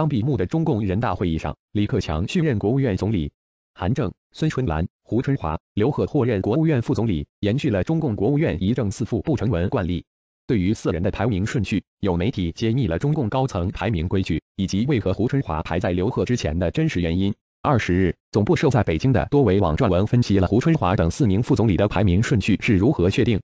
刚闭幕的中共人大会议上，李克强续任国务院总理，韩正、孙春兰、胡春华、刘鹤获任国务院副总理，延续了中共国务院一正四副不成文惯例。对于四人的排名顺序，有媒体揭秘了中共高层排名规矩，以及为何胡春华排在刘鹤之前的真实原因。二十日，总部设在北京的多维网撰文分析了胡春华等四名副总理的排名顺序是如何确定。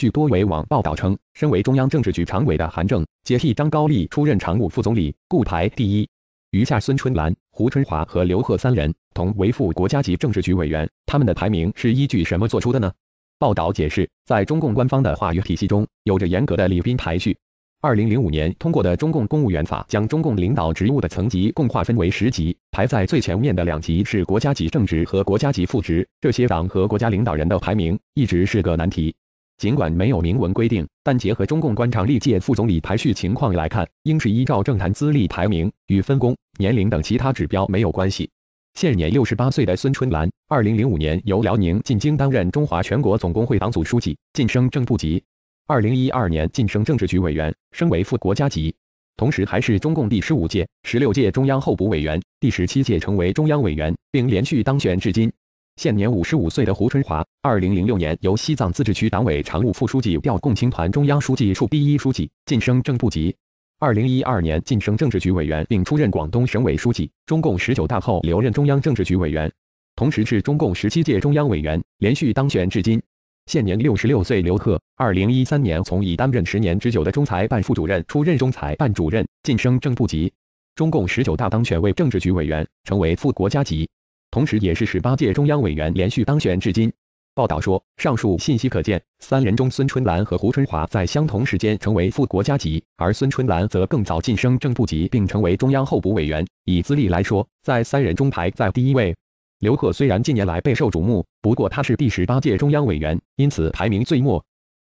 据多维网报道称，身为中央政治局常委的韩正接替张高丽出任常务副总理，故排第一。余下孙春兰、胡春华和刘鹤三人同为副国家级政治局委员。他们的排名是依据什么做出的呢？报道解释，在中共官方的话语体系中，有着严格的礼宾排序。二零零五年通过的《中共公务员法》将中共领导职务的层级共划分为十级，排在最前面的两级是国家级正职和国家级副职。这些党和国家领导人的排名一直是个难题。尽管没有明文规定，但结合中共官场历届副总理排序情况来看，应是依照政坛资历排名，与分工、年龄等其他指标没有关系。现年六十八岁的孙春兰，二零零五年由辽宁进京担任中华全国总工会党组书记，晋升正部级；二零一二年晋升政治局委员，升为副国家级，同时还是中共第十五届、十六届中央候补委员，第十七届成为中央委员，并连续当选至今。现年五十五岁的胡春华，二零零六年由西藏自治区党委常务副书记调共青团中央书记处第一书记，晋升正部级。二零一二年晋升政治局委员，并出任广东省委书记。中共十九大后留任中央政治局委员，同时是中共十七届中央委员，连续当选至今。现年六十六岁刘鹤，二零一三年从已担任十年之久的中财办副主任出任中财办主任，晋升正部级。中共十九大当选为政治局委员，成为副国家级。同时，也是十八届中央委员连续当选至今。报道说，上述信息可见，三人中孙春兰和胡春华在相同时间成为副国家级，而孙春兰则更早晋升正部级，并成为中央候补委员。以资历来说，在三人中排在第一位。刘鹤虽然近年来备受瞩目，不过他是第十八届中央委员，因此排名最末。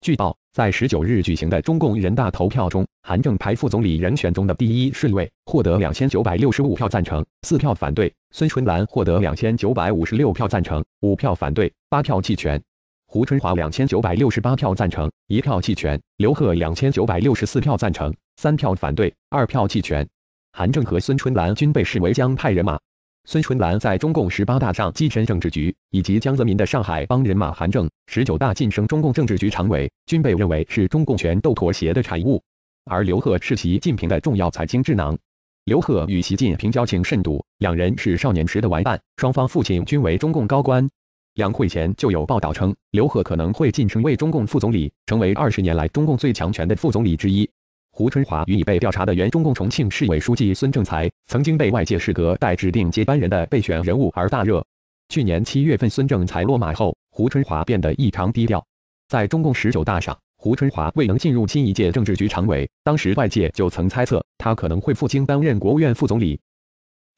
据报在十九日举行的中共人大投票中，韩正排副总理人选中的第一顺位，获得两千九百六十五票赞成，四票反对；孙春兰获得两千九百五十六票赞成，五票反对，八票弃权；胡春华两千九百六十八票赞成，一票弃权；刘鹤两千九百六十四票赞成，三票反对，二票弃权。韩正和孙春兰均被视为将派人马。孙春兰在中共十八大上跻身政治局，以及江泽民的上海帮人马韩正十九大晋升中共政治局常委，均被认为是中共权斗妥协的产物。而刘鹤是习近平的重要财经智囊，刘鹤与习近平交情甚笃，两人是少年时的玩伴，双方父亲均为中共高官。两会前就有报道称，刘鹤可能会晋升为中共副总理，成为二十年来中共最强权的副总理之一。胡春华与已被调查的原中共重庆市委书记孙政才，曾经被外界视隔代指定接班人的备选人物而大热。去年七月份孙政才落马后，胡春华变得异常低调。在中共十九大上，胡春华未能进入新一届政治局常委，当时外界就曾猜测他可能会赴京担任国务院副总理。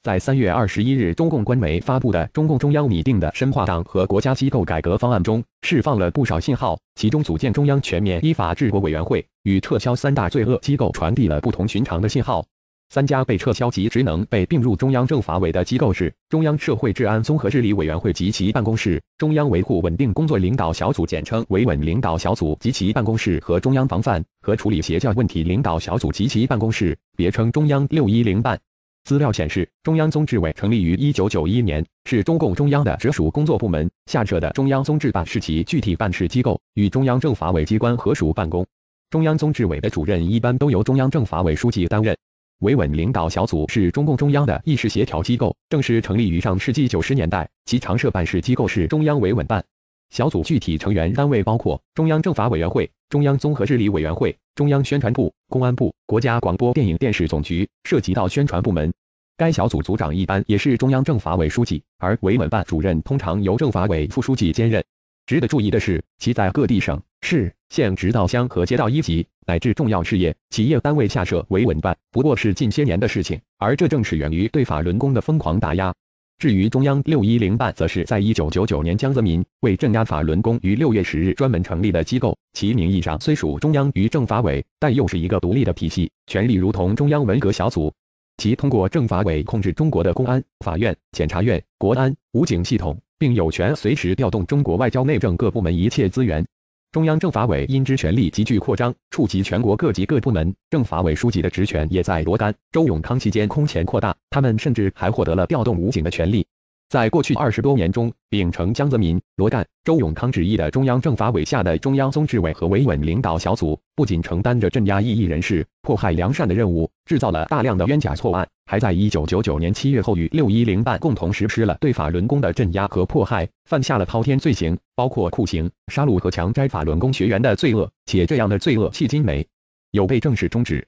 在三月二十一日，中共官媒发布的中共中央拟定的深化党和国家机构改革方案中，释放了不少信号。其中，组建中央全面依法治国委员会与撤销三大罪恶机构，传递了不同寻常的信号。三家被撤销及职能被并入中央政法委的机构是：中央社会治安综合治理委员会及其办公室、中央维护稳定工作领导小组（简称维稳领导小组）及其办公室和中央防范和处理邪教问题领导小组及其办公室，别称中央“六一零办”。资料显示，中央综治委成立于一九九一年，是中共中央的直属工作部门，下设的中央综治办是其具体办事机构，与中央政法委机关合署办公。中央综治委的主任一般都由中央政法委书记担任。维稳领导小组是中共中央的议事协调机构，正式成立于上世纪九十年代，其常设办事机构是中央维稳办。小组具体成员单位包括中央政法委员会、中央综合治理委员会、中央宣传部、公安部、国家广播电影电视总局，涉及到宣传部门。该小组组长一般也是中央政法委书记，而维稳办主任通常由政法委副书记兼任。值得注意的是，其在各地省、市、县、直到乡和街道一级乃至重要事业企业单位下设维稳办，不过是近些年的事情，而这正是源于对法轮功的疯狂打压。至于中央六一零办，则是在一九九九年江泽民为镇压法轮功于六月十日专门成立的机构。其名义上虽属中央与政法委，但又是一个独立的体系，权力如同中央文革小组。其通过政法委控制中国的公安、法院、检察院、国安、武警系统，并有权随时调动中国外交、内政各部门一切资源。中央政法委因之权力急剧扩张，触及全国各级各部门，政法委书记的职权也在罗干、周永康期间空前扩大，他们甚至还获得了调动武警的权利，在过去二十多年中，秉承江泽民、罗干、周永康旨意的中央政法委下的中央综治委和维稳领导小组，不仅承担着镇压异议人士、迫害良善的任务，制造了大量的冤假错案，还在一九九九年七月后与六一零办共同实施了对法轮功的镇压和迫害，犯下了滔天罪行，包括酷刑、杀戮和强摘法轮功学员的罪恶，且这样的罪恶迄今没有被正式终止。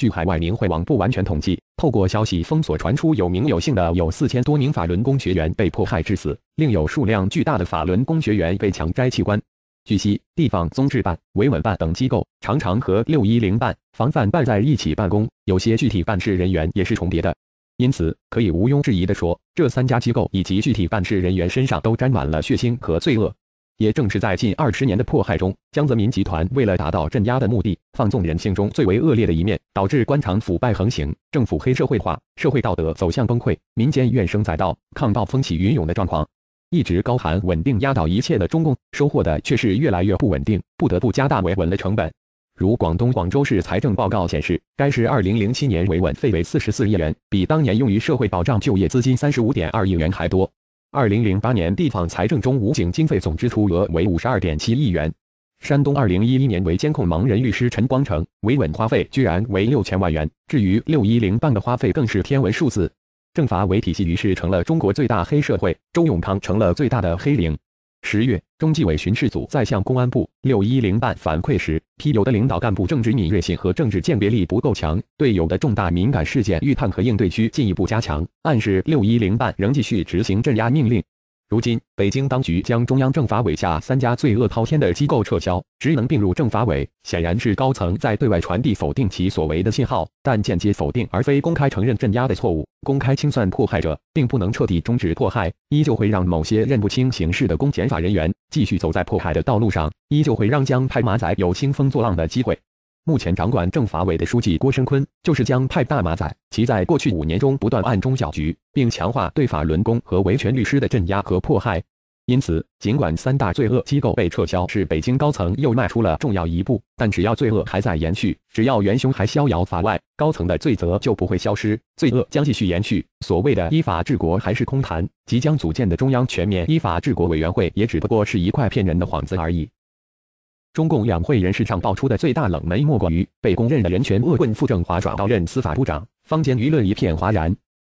据海外明慧网不完全统计，透过消息封锁传出有名有姓的有四千多名法轮功学员被迫害致死，另有数量巨大的法轮功学员被强摘器官。据悉，地方综治办、维稳办等机构常常和六一零办、防范办在一起办公，有些具体办事人员也是重叠的。因此，可以毋庸置疑地说，这三家机构以及具体办事人员身上都沾满了血腥和罪恶。也正是在近二十年的迫害中，江泽民集团为了达到镇压的目的，放纵人性中最为恶劣的一面，导致官场腐败横行，政府黑社会化，社会道德走向崩溃，民间怨声载道，抗暴风起云涌的状况，一直高喊稳定压倒一切的中共，收获的却是越来越不稳定，不得不加大维稳的成本。如广东广州市财政报告显示，该市2007年维稳费为44亿元，比当年用于社会保障就业资金35.2亿元还多。二零零八年地方财政中武警经费总支出额为五十二点七亿元。山东二零一一年为监控盲人律师陈光诚，维稳花费居然为六千万元。至于六一零办的花费更是天文数字。政法委体系于是成了中国最大黑社会，周永康成了最大的黑领。十月，中纪委巡视组在向公安部六一零办反馈时，批有的领导干部政治敏锐性和政治鉴别力不够强，对有的重大敏感事件预判和应对需进一步加强，暗示六一零办仍继续执行镇压命令。如今，北京当局将中央政法委下三家罪恶滔天的机构撤销，职能并入政法委，显然是高层在对外传递否定其所为的信号，但间接否定而非公开承认镇压的错误。公开清算迫害者，并不能彻底终止迫害，依旧会让某些认不清形势的公检法人员继续走在迫害的道路上，依旧会让江派马仔有兴风作浪的机会。目前掌管政法委的书记郭声琨就是将派大马仔，其在过去五年中不断暗中搅局，并强化对法轮功和维权律师的镇压和迫害。因此，尽管三大罪恶机构被撤销是北京高层又迈出了重要一步，但只要罪恶还在延续，只要元凶还逍遥法外，高层的罪责就不会消失，罪恶将继续延续。所谓的依法治国还是空谈，即将组建的中央全面依法治国委员会也只不过是一块骗人的幌子而已。中共两会人士上爆出的最大冷门莫过于被公认的人权恶棍傅政华转到任司法部长，坊间舆论一片哗然。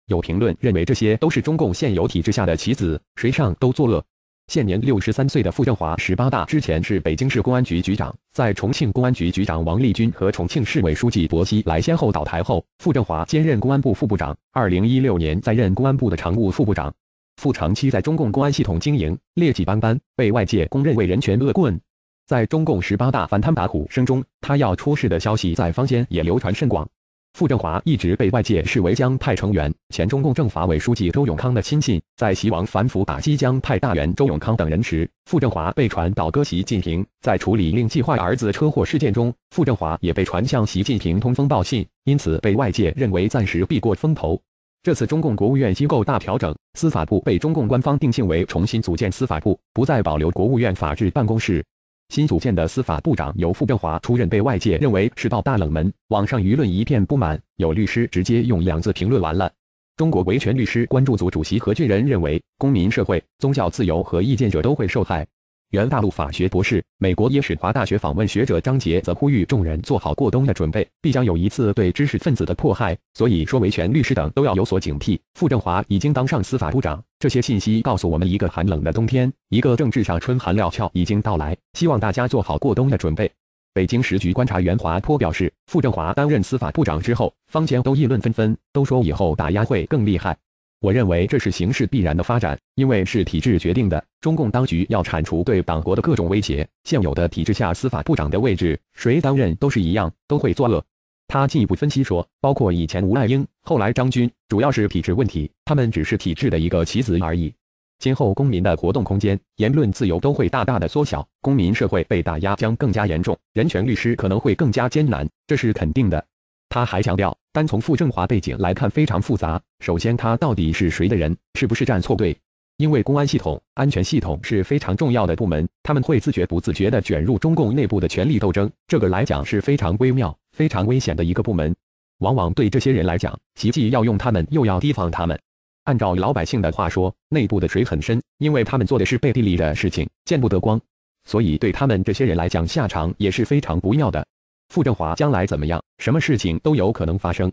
有评论认为这些都是中共现有体制下的棋子，谁上都作恶。现年六十三岁的傅政华，十八大之前是北京市公安局局长，在重庆公安局局长王立军和重庆市委书记薄熙来先后倒台后，傅政华兼任公安部副部长。二零一六年再任公安部的常务副部长，傅长期在中共公安系统经营，劣迹斑斑，被外界公认为人权恶棍。在中共十八大反贪打虎声中，他要出事的消息在坊间也流传甚广。傅政华一直被外界视为江派成员，前中共政法委书记周永康的亲信。在习王反腐打击江派大员周永康等人时，傅政华被传倒戈习近平。在处理令计划儿子车祸事件中，傅政华也被传向习近平通风报信，因此被外界认为暂时避过风头。这次中共国务院机构大调整，司法部被中共官方定性为重新组建司法部，不再保留国务院法制办公室。新组建的司法部长由傅政华出任，被外界认为是道大冷门，网上舆论一片不满。有律师直接用两字评论完了。中国维权律师关注组主席何俊仁认为，公民、社会、宗教自由和意见者都会受害。原大陆法学博士、美国耶什华大学访问学者张杰则呼吁众人做好过冬的准备，必将有一次对知识分子的迫害，所以说维权律师等都要有所警惕。傅政华已经当上司法部长，这些信息告诉我们一个寒冷的冬天，一个政治上春寒料峭已经到来，希望大家做好过冬的准备。北京时局观察员华坡表示，傅政华担任司法部长之后，坊间都议论纷纷，都说以后打压会更厉害。我认为这是形势必然的发展，因为是体制决定的。中共当局要铲除对党国的各种威胁，现有的体制下，司法部长的位置谁担任都是一样，都会作恶。他进一步分析说，包括以前吴爱英，后来张军，主要是体制问题，他们只是体制的一个棋子而已。今后公民的活动空间、言论自由都会大大的缩小，公民社会被打压将更加严重，人权律师可能会更加艰难，这是肯定的。他还强调。单从傅政华背景来看非常复杂，首先他到底是谁的人，是不是站错队？因为公安系统、安全系统是非常重要的部门，他们会自觉不自觉地卷入中共内部的权力斗争，这个来讲是非常微妙、非常危险的一个部门。往往对这些人来讲，即既要用他们，又要提防他们。按照老百姓的话说，内部的水很深，因为他们做的是背地里的事情，见不得光，所以对他们这些人来讲，下场也是非常不妙的。傅政华将来怎么样？什么事情都有可能发生。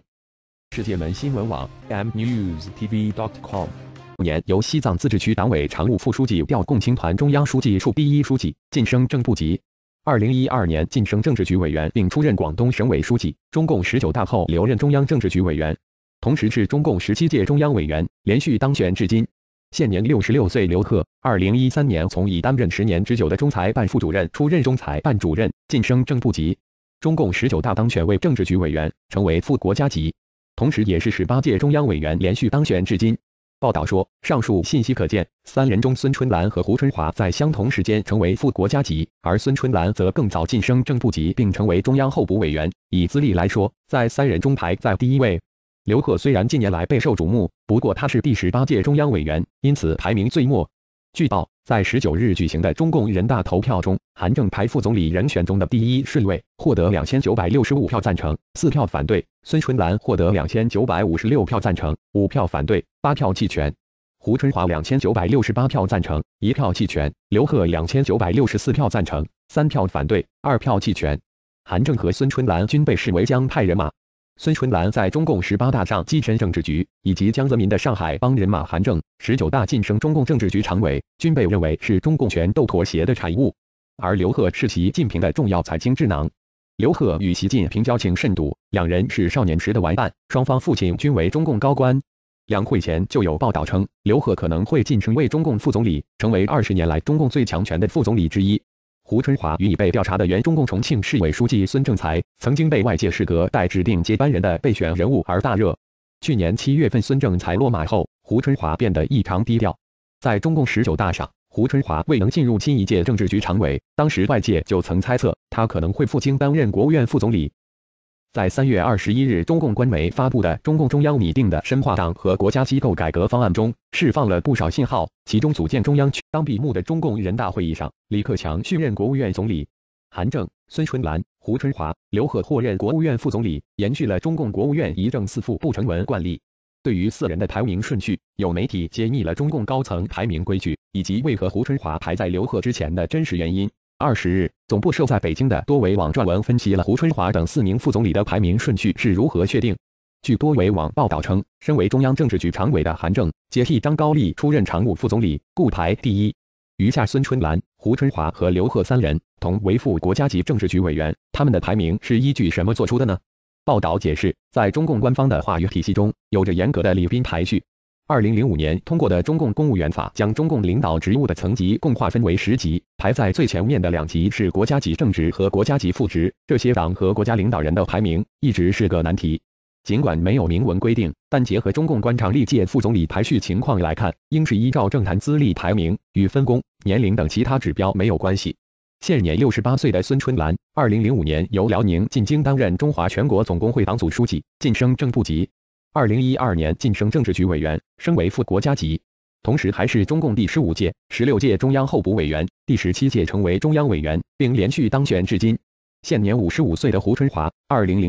世界门新闻网 mnews tv dot com 年由西藏自治区党委常务副书记调共青团中央书记处第一书记，晋升正部级。二零一二年晋升政治局委员，并出任广东省委书记。中共十九大后留任中央政治局委员，同时是中共十七届中央委员，连续当选至今。现年六十六岁，刘克。二零一三年从已担任十年之久的中财办副主任出任中财办主任，晋升正部级。中共十九大当选为政治局委员，成为副国家级，同时也是十八届中央委员，连续当选至今。报道说，上述信息可见，三人中孙春兰和胡春华在相同时间成为副国家级，而孙春兰则更早晋升正部级，并成为中央候补委员。以资历来说，在三人中排在第一位。刘鹤虽然近年来备受瞩目，不过他是第十八届中央委员，因此排名最末。据报在十九日举行的中共人大投票中，韩正排副总理人选中的第一顺位获得两千九百六十五票赞成，四票反对；孙春兰获得两千九百五十六票赞成，五票反对，八票弃权；胡春华两千九百六十八票赞成，一票弃权；刘鹤两千九百六十四票赞成，三票反对，二票弃权。韩正和孙春兰均被视为将派人马。孙春兰在中共十八大上跻身政治局，以及江泽民的上海帮人马韩正十九大晋升中共政治局常委，均被认为是中共权斗妥协的产物。而刘鹤是习近平的重要财经智囊，刘鹤与习近平交情甚笃，两人是少年时的玩伴，双方父亲均为中共高官。两会前就有报道称，刘鹤可能会晋升为中共副总理，成为二十年来中共最强权的副总理之一。胡春华与已被调查的原中共重庆市委书记孙政才，曾经被外界视隔代指定接班人的备选人物而大热。去年七月份孙政才落马后，胡春华变得异常低调。在中共十九大上，胡春华未能进入新一届政治局常委，当时外界就曾猜测他可能会赴京担任国务院副总理。在三月二十一日，中共官媒发布的中共中央拟定的深化党和国家机构改革方案中，释放了不少信号。其中，组建中央区当闭幕的中共人大会议上，李克强续任国务院总理，韩正、孙春兰、胡春华、刘鹤获任国务院副总理，延续了中共国务院一正四副不成文惯例。对于四人的排名顺序，有媒体揭秘了中共高层排名规矩，以及为何胡春华排在刘鹤之前的真实原因。二十日，总部设在北京的多维网撰文分析了胡春华等四名副总理的排名顺序是如何确定。据多维网报道称，身为中央政治局常委的韩正接替张高丽出任常务副总理，故排第一。余下孙春兰、胡春华和刘鹤三人同为副国家级政治局委员，他们的排名是依据什么做出的呢？报道解释，在中共官方的话语体系中，有着严格的礼宾排序。二零零五年通过的《中共公务员法》将中共领导职务的层级共划分为十级，排在最前面的两级是国家级正职和国家级副职。这些党和国家领导人的排名一直是个难题。尽管没有明文规定，但结合中共官场历届副总理排序情况来看，应是依照政坛资历排名，与分工、年龄等其他指标没有关系。现年六十八岁的孙春兰，二零零五年由辽宁进京担任中华全国总工会党组书记，晋升正部级。二零一二年晋升政治局委员，升为副国家级，同时还是中共第十五届、十六届中央候补委员，第十七届成为中央委员，并连续当选至今。现年五十五岁的胡春华，二零零六。